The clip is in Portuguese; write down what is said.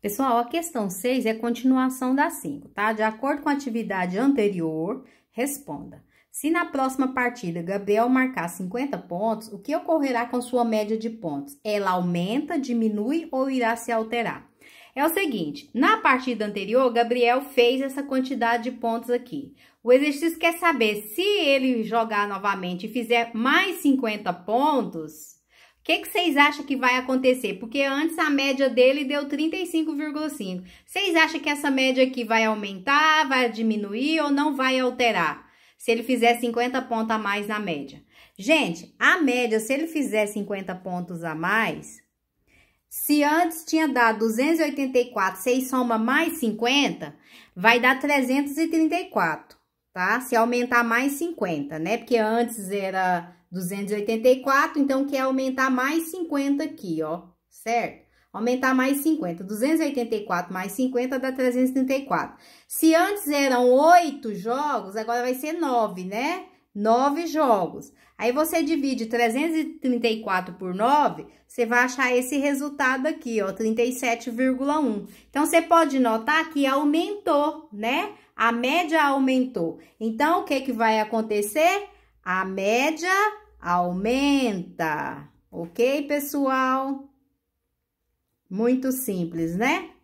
Pessoal, a questão 6 é continuação da 5, tá? De acordo com a atividade anterior, responda. Se na próxima partida Gabriel marcar 50 pontos, o que ocorrerá com sua média de pontos? Ela aumenta, diminui ou irá se alterar? É o seguinte, na partida anterior, Gabriel fez essa quantidade de pontos aqui. O exercício quer saber se ele jogar novamente e fizer mais 50 pontos, que, que vocês acham que vai acontecer? Porque antes a média dele deu 35,5. Vocês acham que essa média aqui vai aumentar, vai diminuir ou não vai alterar? Se ele fizer 50 pontos a mais na média. Gente, a média, se ele fizer 50 pontos a mais, se antes tinha dado 284, vocês soma mais 50, vai dar 334, tá? Se aumentar mais 50, né? Porque antes era 284, então, quer aumentar mais 50 aqui, ó, certo? Aumentar mais 50. 284 mais 50 dá 334. Se antes eram oito jogos, agora vai ser nove, né? Nove jogos. Aí, você divide 334 por 9, você vai achar esse resultado aqui, ó, 37,1. Então, você pode notar que aumentou, né? A média aumentou. Então, o que, que vai acontecer? A média aumenta, ok, pessoal? Muito simples, né?